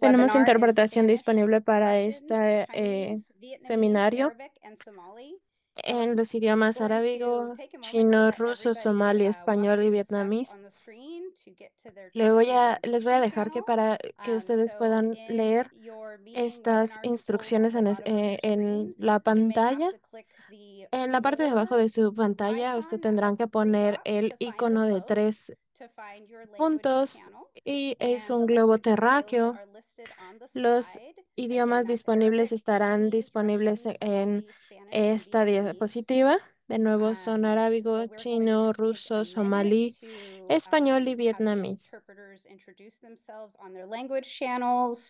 Tenemos interpretación disponible para este seminario en los um, idiomas árabe, chino, ruso, somalí, español y vietnamés. les voy a dejar que para que um, ustedes puedan leer estas instrucciones en, eh, la pantalla. En la parte de abajo de su pantalla, ustedes tendrán que poner el icono de tres juntos y es un globo terráqueo. Los idiomas disponibles estarán disponibles en esta diapositiva. De nuevo, son arábigo, chino, ruso, somalí, español y vietnamés.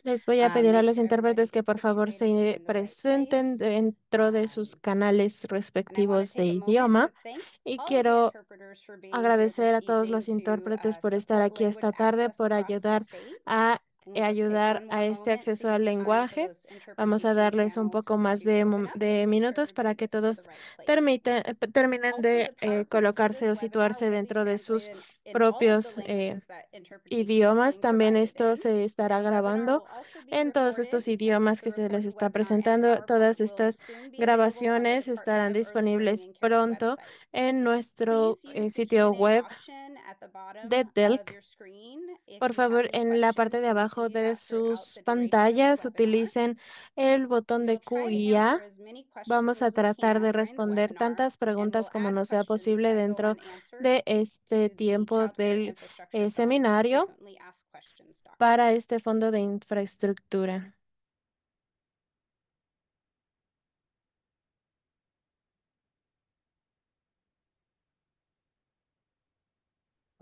Les voy a um, pedir a los intérpretes que por favor se presenten dentro de sus um, canales respectivos de idioma. Y quiero agradecer a todos los intérpretes uh, por estar aquí esta tarde, por ayudar a eh, ayudar a este acceso al lenguaje. Vamos a darles un poco más de, minutos para que todos terminen de colocarse o situarse dentro de sus propios eh, idiomas. También esto se estará grabando en todos estos idiomas que se les está presentando. Todas estas grabaciones estarán disponibles pronto en nuestro eh, sitio web de Delk. Por favor, en la parte de abajo de sus pantallas utilicen el botón de QIA. Vamos a tratar de responder tantas preguntas como nos sea posible dentro de este tiempo del eh, seminario para este fondo de infraestructura.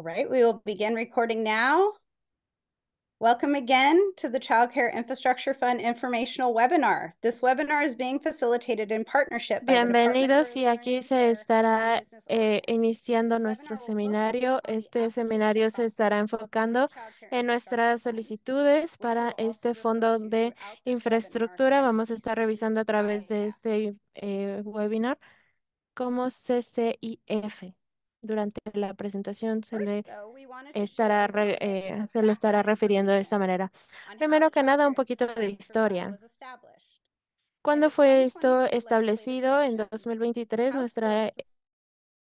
right, we will begin recording now. Welcome again to the Infrastructure Fund informational webinar. This webinar is being facilitated in partnership by Bienvenidos y aquí se estará eh, iniciando nuestro seminario. Este seminario se estará enfocando en nuestras solicitudes para este fondo de infraestructura. Vamos a estar revisando a través de este eh, webinar como CCIF durante la presentación se le estará, eh, se le estará refiriendo de esta manera. Primero que nada, un poquito de historia. ¿Cuándo fue esto establecido? En 2023, nuestra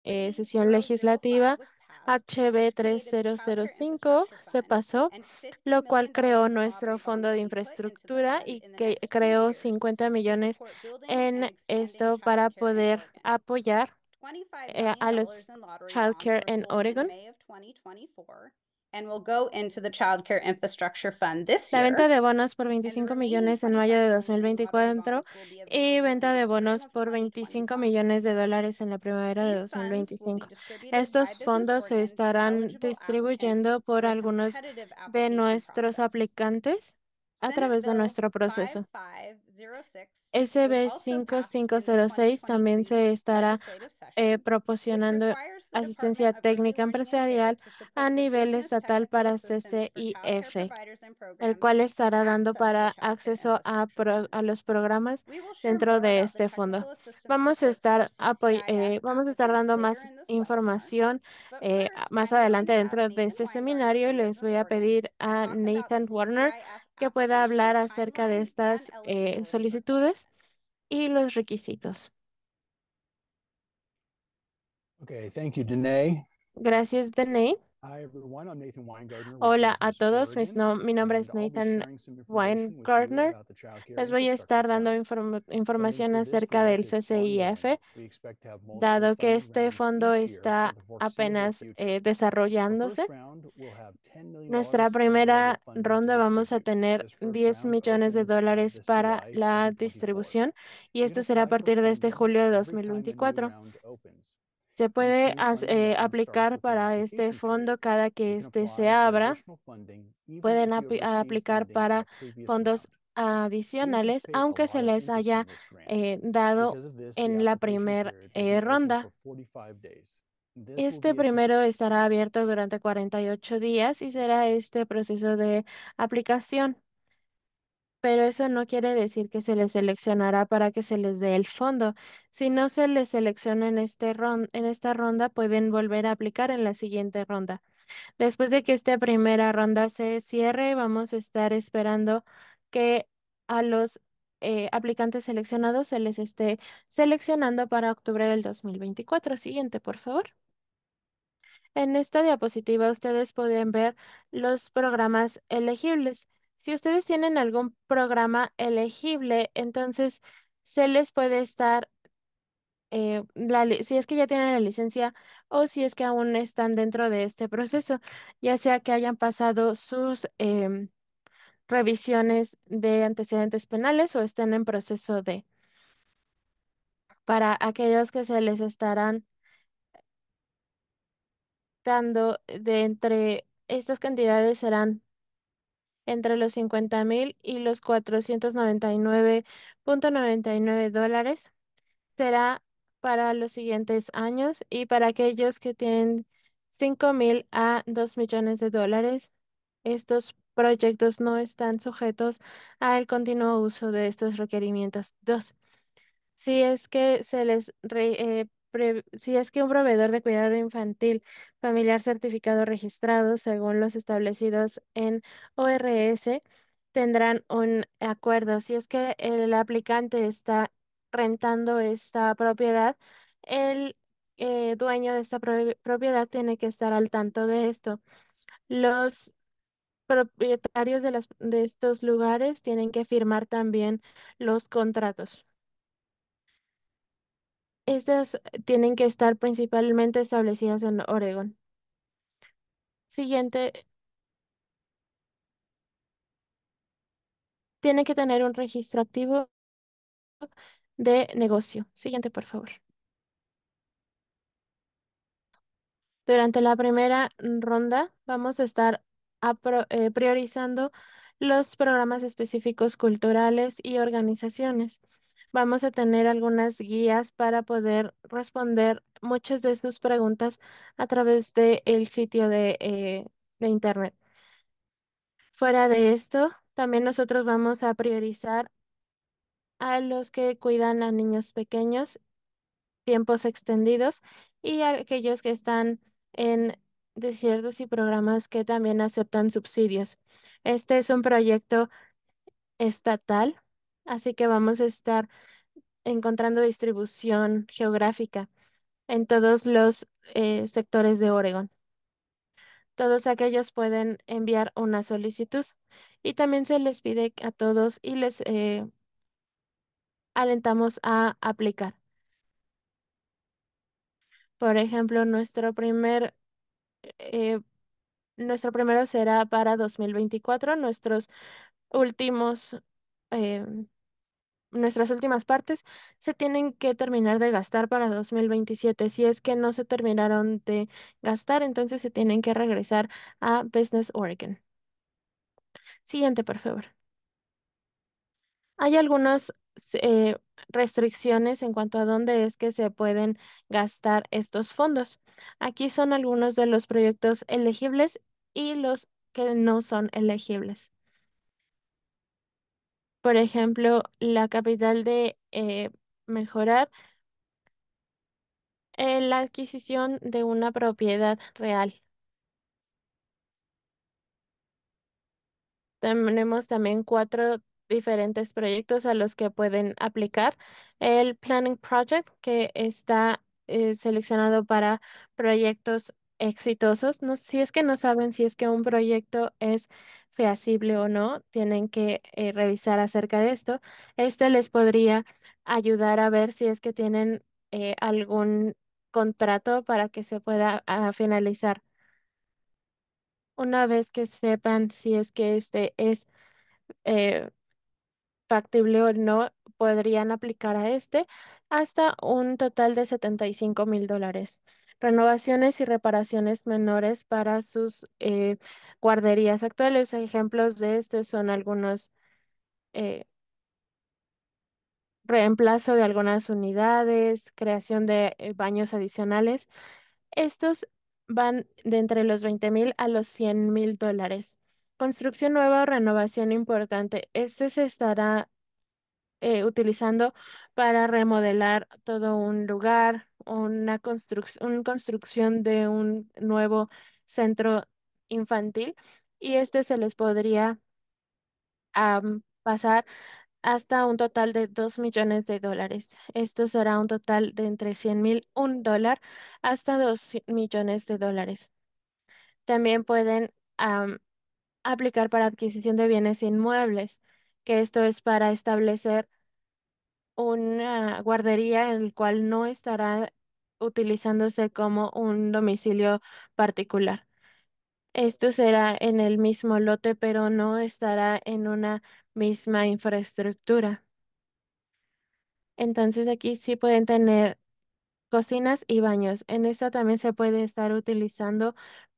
eh, sesión legislativa HB 3005 se pasó, lo cual creó nuestro fondo de infraestructura y que creó 50 millones en esto para poder apoyar eh, a los Childcare en Oregon. La venta de bonos por 25 millones en mayo de 2024 y venta de bonos por 25 millones de dólares en la primavera de 2025. Estos fondos se estarán distribuyendo por algunos de nuestros aplicantes a través de nuestro proceso. SB5506 también se estará eh, proporcionando asistencia técnica empresarial a nivel estatal para CCIF, el cual estará dando para acceso a, los programas dentro de este fondo. Eh, vamos a estar, vamos eh, a estar dando más información más adelante dentro de este seminario y les voy a pedir a Nathan Warner que pueda pues hablar acerca de estas eh, solicitudes y los requisitos. Okay, thank you, Gracias, dene Hola a todos, pues mi nombre es Nathan Weingartner. Les voy a estar dando información acerca del CCIF, dado que este fondo está apenas eh, desarrollándose. Nuestra primera ronda vamos a tener 10 millones de dólares para la distribución y esto será a partir de este julio de 2024. Se puede eh, aplicar para este fondo cada que este se abra. Pueden aplicar para fondos adicionales, aunque se les haya eh, dado en la primera eh, ronda. Este primero estará abierto durante 48 días y será este proceso de aplicación pero eso no quiere decir que se les seleccionará para que se les dé el fondo. Si no se les selecciona en, este en esta ronda, pueden volver a aplicar en la siguiente ronda. Después de que esta primera ronda se cierre, vamos a estar esperando que a los eh, aplicantes seleccionados se les esté seleccionando para octubre del 2024. Siguiente, por favor. En esta diapositiva ustedes pueden ver los programas elegibles si ustedes tienen algún programa elegible, entonces se les puede estar, eh, si es que ya tienen la licencia o si es que aún están dentro de este proceso, ya sea que hayan pasado sus em, revisiones de antecedentes penales o estén en proceso de, para aquellos que se les estarán dando de entre estas cantidades serán entre los 50.000 y los 499.99 dólares. Será para los siguientes años y para aquellos que tienen 5.000 a 2 millones de dólares. Estos proyectos no están sujetos al continuo uso de estos requerimientos. Dos, si es que se les eh, si es que un proveedor de cuidado infantil familiar certificado registrado según los establecidos en ORS tendrán un acuerdo. Si es que el aplicante está rentando esta propiedad, el eh, dueño de esta propiedad tiene que estar al tanto de esto. Los propietarios de estos lugares tienen que firmar también los contratos. Estas tienen que estar principalmente establecidas en Oregón. Siguiente, Tiene que tener un registro activo de negocio. Siguiente, por favor. Durante la primera ronda vamos a estar eh, priorizando los programas específicos culturales y organizaciones vamos a tener algunas guías para poder responder muchas de sus preguntas a través del el sitio de, eh, de Internet. Fuera de esto, también nosotros vamos a priorizar a los que cuidan a niños pequeños, tiempos extendidos y a aquellos que están en desiertos y programas que también aceptan subsidios. Este es un proyecto estatal Así que vamos a estar encontrando distribución geográfica en todos los eh, sectores de Oregon. Todos aquellos pueden enviar una solicitud y también se les pide a todos y les eh, alentamos a aplicar. Por ejemplo, nuestro primer eh, nuestro primero será para 2024. Nuestros últimos em, nuestras últimas partes se tienen que terminar de gastar para 2027. Si es que no se terminaron de gastar, entonces se tienen que regresar a Business Oregon. Siguiente, por favor. Hay algunas eh, restricciones en cuanto a dónde es que se pueden gastar estos fondos. Aquí son algunos de los proyectos elegibles y los que no son elegibles por ejemplo, la capital de eh, mejorar eh, la adquisición de una propiedad real. Tenemos también cuatro diferentes proyectos a los que pueden aplicar. El Planning Project, que está eh, seleccionado para proyectos exitosos. si es que no saben si es que un proyecto es feasible o no, tienen que eh, revisar acerca de esto. Este les podría ayudar a ver si es que tienen eh, algún contrato para que se pueda ah, finalizar. Una vez que sepan si es que este es eh, factible o no, podrían aplicar a este hasta un total de cinco mil dólares renovaciones y reparaciones menores para sus eh, guarderías actuales. Ejemplos de este son algunos eh, reemplazo de algunas unidades, creación de eh, baños adicionales. Estos van de entre los 20 mil a los 100 mil dólares. Construcción nueva o renovación importante. Este se estará eh, utilizando para remodelar todo un lugar, una, construcción de un nuevo centro infantil y este se les podría pasar hasta un total de 2 millones de dólares. Esto será un total de entre 100 mil, un dólar, hasta 2 millones de dólares. También pueden aplicar para adquisición de bienes inmuebles que esto es para establecer una guardería en el cual no estará utilizándose como un domicilio particular. Esto será en el mismo lote, pero no estará en una misma infraestructura. Entonces aquí sí pueden tener cocinas y baños. En esta también se puede estar utilizando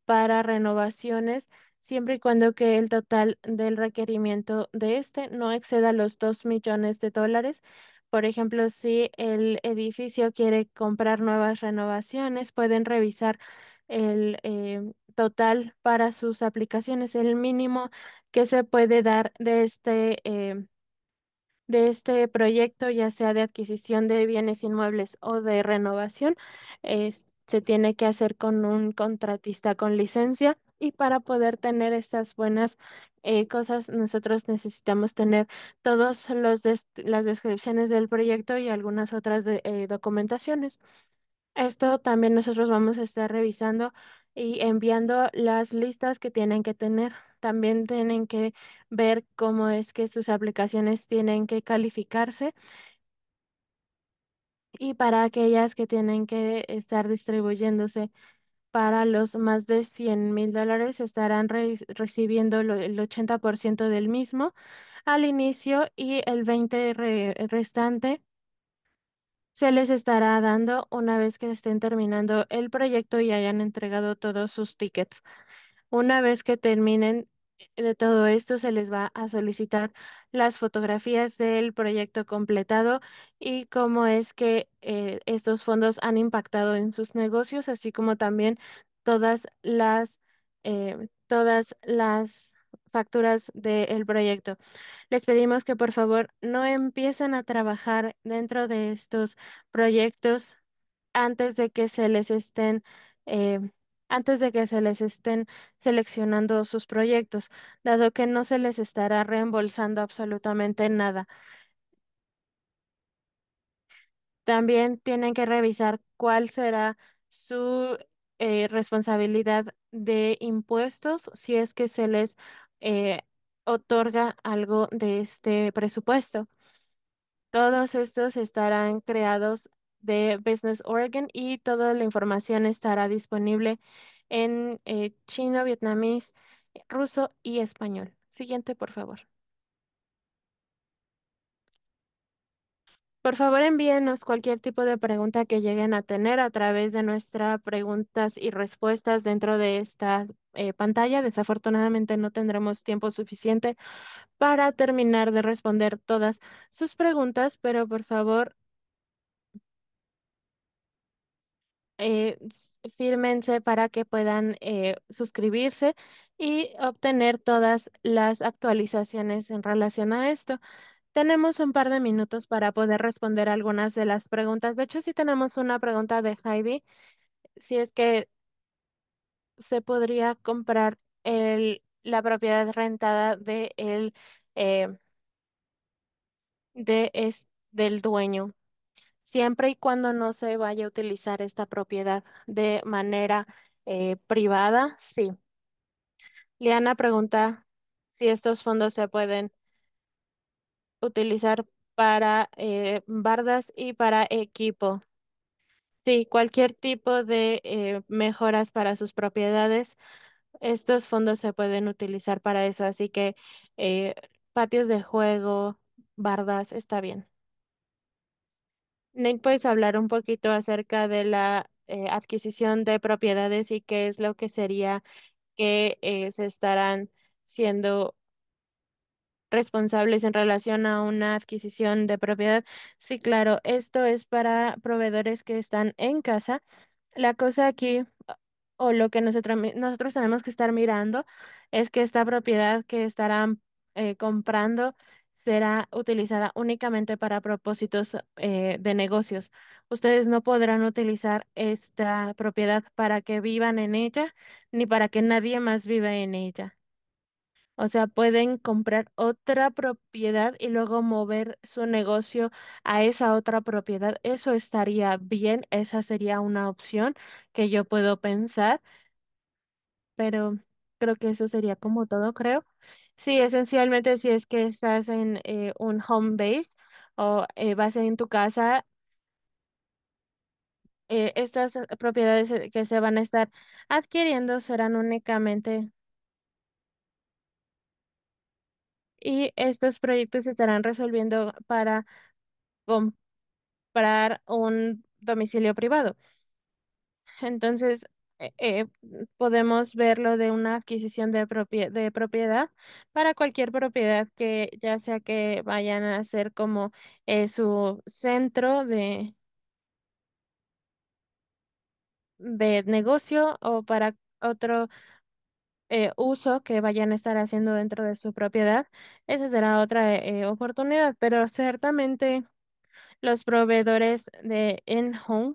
para renovaciones siempre y cuando que el total del requerimiento de este no exceda los 2 millones de dólares. Por ejemplo, si el edificio quiere comprar nuevas renovaciones, pueden revisar el eh, total para sus aplicaciones, el mínimo que se puede dar de este, eh, de este proyecto, ya sea de adquisición de bienes inmuebles o de renovación. se tiene que hacer con un contratista con licencia y para poder tener estas buenas eh, cosas, nosotros necesitamos tener todas las descripciones del proyecto y algunas otras eh, documentaciones. Esto también nosotros vamos a estar revisando y enviando las listas que tienen que tener. También tienen que ver cómo es que sus aplicaciones tienen que calificarse y para aquellas que tienen que estar distribuyéndose para los más de 100 mil dólares estarán recibiendo el 80% del mismo al inicio y el 20% restante se les estará dando una vez que estén terminando el proyecto y hayan entregado todos sus tickets. Una vez que terminen de todo esto se les va a solicitar las fotografías del proyecto completado y cómo es que eh, estos fondos han impactado en sus negocios, así como también todas las, eh, todas las facturas del proyecto. Les pedimos que por favor no empiecen a trabajar dentro de estos proyectos antes de que se les estén... Eh, antes de que se les estén seleccionando sus proyectos, dado que no se les estará reembolsando absolutamente nada. También tienen que revisar cuál será su eh, responsabilidad de impuestos si es que se les eh, otorga algo de este presupuesto. Todos estos estarán creados de Business Oregon y toda la información estará disponible en eh, chino, vietnamés, ruso y español. Siguiente, por favor. Por favor, envíenos cualquier tipo de pregunta que lleguen a tener a través de nuestras preguntas y respuestas dentro de esta eh, pantalla. Desafortunadamente no tendremos tiempo suficiente para terminar de responder todas sus preguntas, pero por favor eh, para que puedan eh, suscribirse y obtener todas las actualizaciones en relación a esto. Tenemos un par de minutos para poder responder algunas de las preguntas. De hecho, sí tenemos una pregunta de Heidi. Si es que se podría comprar el, la propiedad rentada de el, eh, de del dueño siempre y cuando no se vaya a utilizar esta propiedad de manera eh, privada, sí. Liana pregunta si estos fondos se pueden utilizar para eh, bardas y para equipo. Sí, cualquier tipo de eh, mejoras para sus propiedades, estos fondos se pueden utilizar para eso. Así que patios de juego, bardas, está bien. Nick, puedes hablar un poquito acerca de la eh, adquisición de propiedades y qué es lo que sería que eh, se estarán siendo responsables en relación a una adquisición de propiedad. Sí, claro, esto es para proveedores que están en casa. La cosa aquí, o lo que nosotros, nosotros tenemos que estar mirando, es que esta propiedad que estarán eh, comprando será utilizada únicamente para propósitos eh, de negocios. Ustedes no podrán utilizar esta propiedad para que vivan en ella ni para que nadie más viva en ella. O sea, pueden comprar otra propiedad y luego mover su negocio a esa otra propiedad. Eso estaría bien, esa sería una opción que yo puedo pensar, pero creo que eso sería como todo, creo. Sí, esencialmente si es que estás en eh, un home base o eh, base en tu casa, eh, estas propiedades eh, que se van a estar adquiriendo serán únicamente y estos proyectos se estarán resolviendo para comprar un domicilio privado. Entonces, eh, eh, podemos verlo de una adquisición de, propiedad, de propiedad para cualquier propiedad que ya sea que vayan a ser como eh, su centro de, de negocio o para otro uso que vayan a estar haciendo dentro de su propiedad. Esa será otra oportunidad, pero ciertamente los proveedores de in-home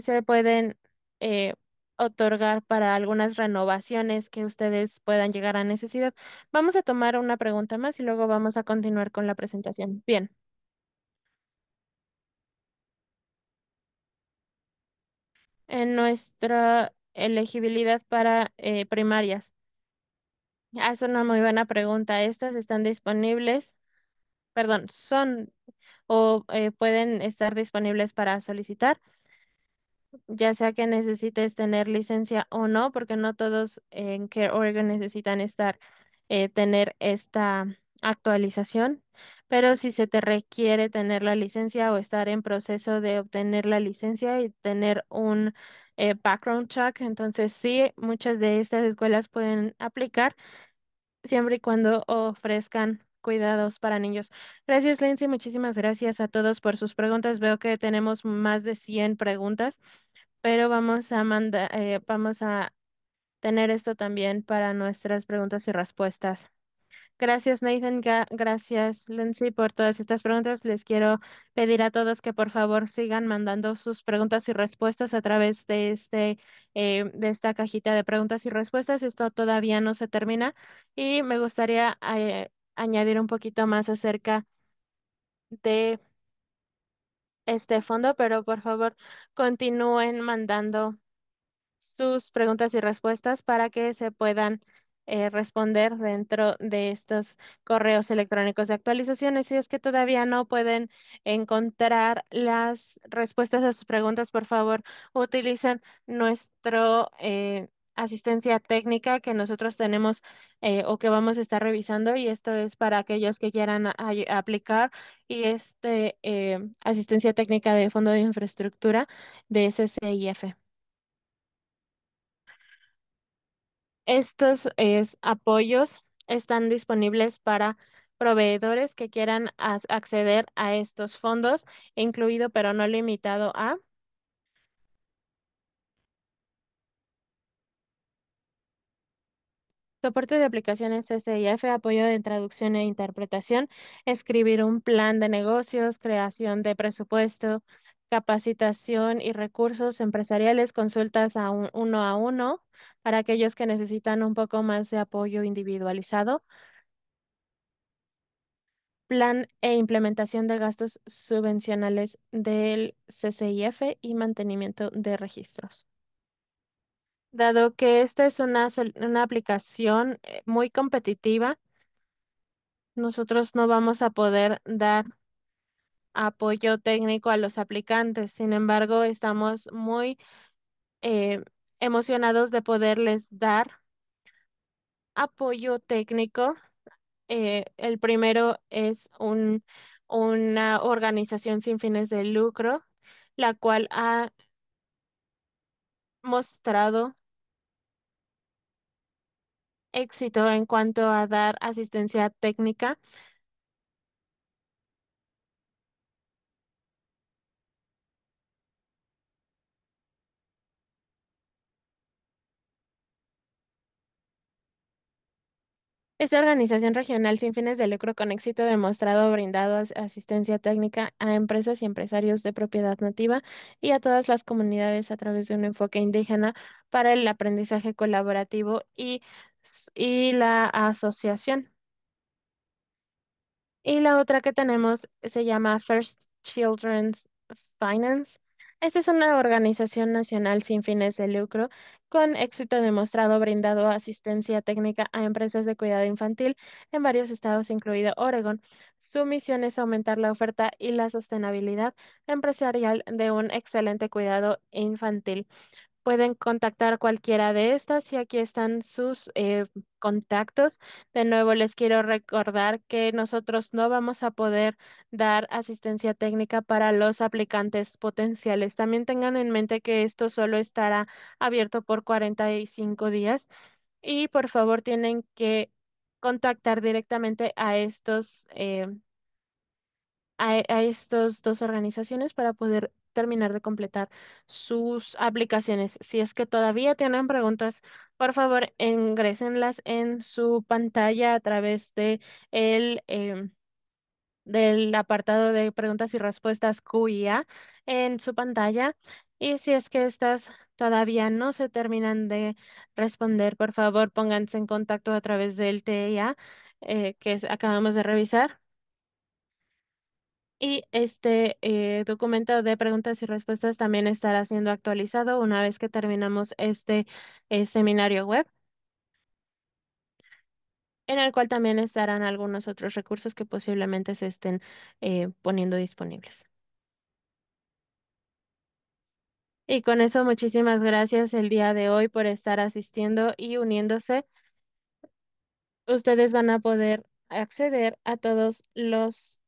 se pueden eh, otorgar para algunas renovaciones que ustedes puedan llegar a necesidad. Vamos a tomar una pregunta más y luego vamos a continuar con la presentación. Bien. En nuestra elegibilidad para eh, primarias. Ah, es una muy buena pregunta. Estas están disponibles, perdón, son o eh, pueden estar disponibles para solicitar ya sea que necesites tener licencia o no, porque no todos en Care Oregon necesitan estar, eh, tener esta actualización, pero si se te requiere tener la licencia o estar en proceso de obtener la licencia y tener un eh, background check, entonces sí, muchas de estas escuelas pueden aplicar siempre y cuando ofrezcan cuidados para niños. Gracias, Lindsay. Muchísimas gracias a todos por sus preguntas. Veo que tenemos más de 100 preguntas, pero vamos a mandar, eh, vamos a tener esto también para nuestras preguntas y respuestas. Gracias, Nathan. Gracias, Lindsay, por todas estas preguntas. Les quiero pedir a todos que por favor sigan mandando sus preguntas y respuestas a través de, este, eh, de esta cajita de preguntas y respuestas. Esto todavía no se termina y me gustaría eh, añadir un poquito más acerca de este fondo, pero por favor continúen mandando sus preguntas y respuestas para que se puedan eh, responder dentro de estos correos electrónicos de actualizaciones. Si es que todavía no pueden encontrar las respuestas a sus preguntas, por favor utilicen nuestro eh, asistencia técnica que nosotros tenemos eh, o que vamos a estar revisando y esto es para aquellos que quieran aplicar y este eh, asistencia técnica de Fondo de Infraestructura de SCIF. Estos apoyos están disponibles para proveedores que quieran acceder a estos fondos, incluido pero no limitado a Soporte de aplicaciones CCIF, apoyo de traducción e interpretación, escribir un plan de negocios, creación de presupuesto, capacitación y recursos empresariales, consultas a uno a uno para aquellos que necesitan un poco más de apoyo individualizado, plan e implementación de gastos subvencionales del CCIF y mantenimiento de registros dado que esta es una, aplicación eh, muy competitiva, nosotros no vamos a poder dar apoyo técnico a los aplicantes. Sin embargo, estamos muy eh, emocionados de poderles dar apoyo técnico. Eh, el primero es un, una organización sin fines de lucro, la cual ha mostrado éxito en cuanto a dar asistencia técnica. Esta organización regional sin fines de lucro con éxito demostrado brindado asistencia técnica a empresas y empresarios de propiedad nativa y a todas las comunidades a través de un enfoque indígena para el aprendizaje colaborativo y y la asociación. Y la otra que tenemos se llama First Children's Finance. Esta es una organización nacional sin fines de lucro con éxito demostrado brindado asistencia técnica a empresas de cuidado infantil en varios estados, incluido Oregon. Su misión es aumentar la oferta y la sostenibilidad empresarial de un excelente cuidado infantil. Pueden contactar cualquiera de estas y aquí están sus eh, contactos. De nuevo, les quiero recordar que nosotros no vamos a poder dar asistencia técnica para los aplicantes potenciales. También tengan en mente que esto solo estará abierto por 45 días y por favor tienen que contactar directamente a estos. Eh, a, a dos organizaciones para poder terminar de completar sus aplicaciones. Si es que todavía tienen preguntas, por favor, ingresenlas en su pantalla a través de em, del apartado de preguntas y respuestas QIA en su pantalla. Y si es que estas todavía no se terminan de responder, por favor, pónganse en contacto a través del TIA eh, que acabamos de revisar y este eh, documento de preguntas y respuestas también estará siendo actualizado una vez que terminamos este eh, seminario web, en el cual también estarán algunos otros recursos que posiblemente se estén eh, poniendo disponibles. Y con eso, muchísimas gracias el día de hoy por estar asistiendo y uniéndose. Ustedes van a poder acceder a todos los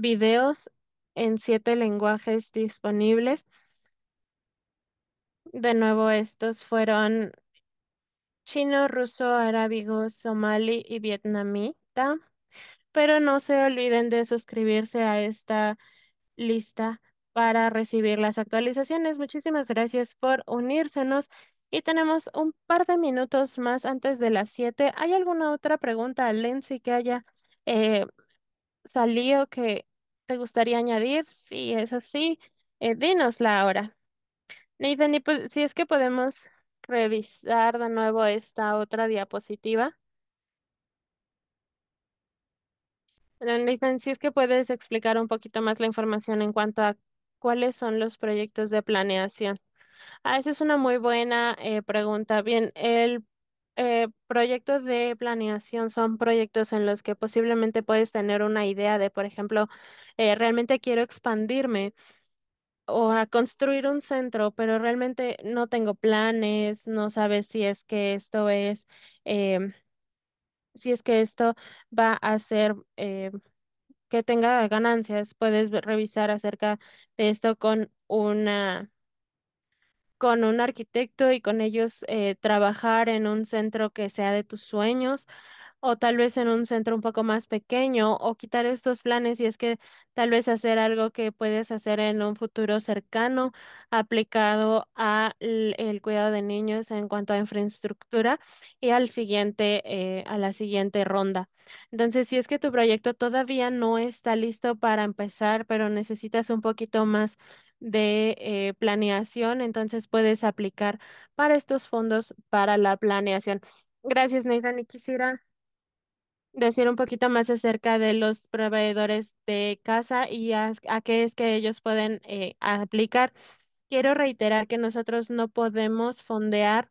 videos en siete lenguajes disponibles. De nuevo, estos fueron chino, ruso, arábigo, somali y vietnamita. Pero no se olviden de suscribirse a esta lista para recibir las actualizaciones. Muchísimas gracias por unírsenos. Y tenemos un par de minutos más antes de las siete. ¿Hay alguna otra pregunta, Lenzi, que haya eh, salido que te gustaría añadir? Si es así, eh, dinosla ahora. Nathan, pues, si es que podemos revisar de nuevo esta otra diapositiva. Nathan, si es que puedes explicar un poquito más la información en cuanto a cuáles son los proyectos de planeación. Ah, esa es una muy buena eh, pregunta. Bien, el eh, proyectos de planeación son proyectos en los que posiblemente puedes tener una idea de, por ejemplo, eh, realmente quiero expandirme o a construir un centro, pero realmente no tengo planes, no sabes si es que esto es, em, si es que esto va a ser eh, que tenga ganancias, puedes revisar acerca de esto con una con un arquitecto y con ellos eh, trabajar en un centro que sea de tus sueños o tal vez en un centro un poco más pequeño o quitar estos planes y es que tal vez hacer algo que puedes hacer en un futuro cercano aplicado al el cuidado de niños en cuanto a infraestructura y al siguiente eh, a la siguiente ronda. Entonces, si es que tu proyecto todavía no está listo para empezar, pero necesitas un poquito más de eh, planeación, entonces puedes aplicar para estos fondos para la planeación. Gracias, Nathan. Y quisiera decir un poquito más acerca de los proveedores de casa y a, qué es que ellos pueden eh, aplicar. Quiero reiterar que nosotros no podemos fondear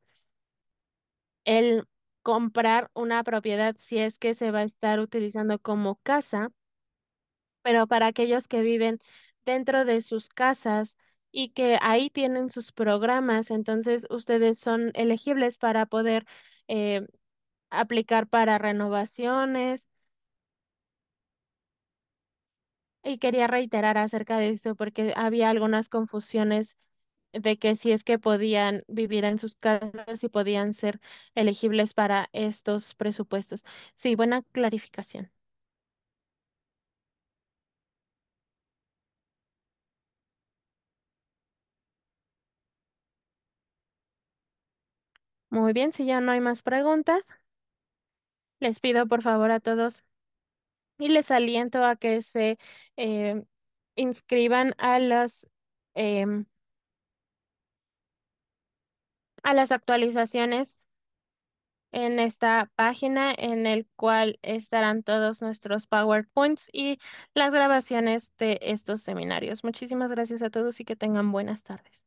el comprar una propiedad si es que se va a estar utilizando como casa, pero para aquellos que viven dentro de sus casas y que ahí tienen sus programas, entonces ustedes son elegibles para poder eh, aplicar para renovaciones. Y quería reiterar acerca de esto porque había algunas confusiones de que si es que podían vivir en sus casas y podían ser elegibles para estos presupuestos. Sí, buena clarificación. Muy bien, si ya no hay más preguntas, les pido por favor a todos y les aliento a que se eh, inscriban a las, em, a las actualizaciones en esta página en el cual estarán todos nuestros PowerPoints y las grabaciones de estos seminarios. Muchísimas gracias a todos y que tengan buenas tardes.